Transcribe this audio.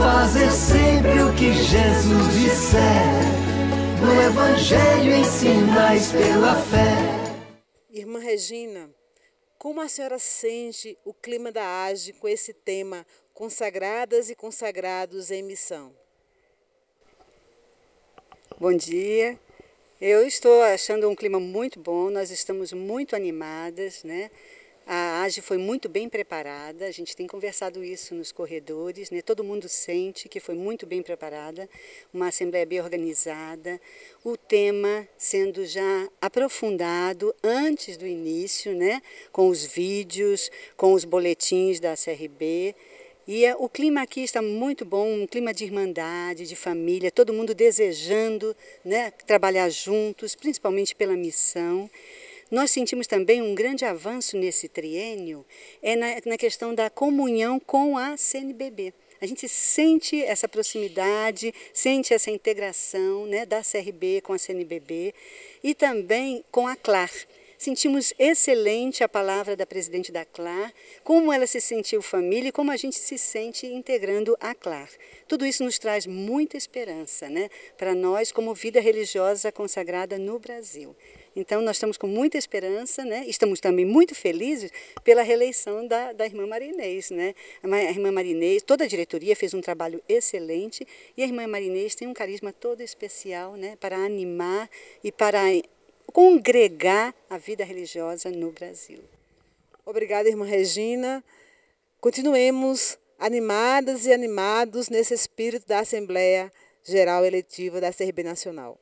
fazer sempre o que Jesus disser. No Evangelho ensinais pela fé. Irmã Regina, como a senhora sente o clima da AGE com esse tema Consagradas e Consagrados em Missão? Bom dia. Eu estou achando um clima muito bom, nós estamos muito animadas, né? A AGE foi muito bem preparada, a gente tem conversado isso nos corredores, né? todo mundo sente que foi muito bem preparada, uma assembleia bem organizada, o tema sendo já aprofundado antes do início, né? com os vídeos, com os boletins da CRB. E é, o clima aqui está muito bom, um clima de irmandade, de família, todo mundo desejando né, trabalhar juntos, principalmente pela missão nós sentimos também um grande avanço nesse triênio é na, na questão da comunhão com a CNBB. A gente sente essa proximidade, sente essa integração né, da CRB com a CNBB e também com a CLAR. Sentimos excelente a palavra da presidente da CLAR, como ela se sentiu família e como a gente se sente integrando a CLAR. Tudo isso nos traz muita esperança né, para nós, como vida religiosa consagrada no Brasil. Então, nós estamos com muita esperança, né? estamos também muito felizes pela reeleição da, da irmã Marinês. Né? A irmã Marinês, toda a diretoria fez um trabalho excelente e a irmã Marinês tem um carisma todo especial né? para animar e para congregar a vida religiosa no Brasil. Obrigada, irmã Regina. Continuemos animadas e animados nesse espírito da Assembleia Geral Eletiva da CRB Nacional.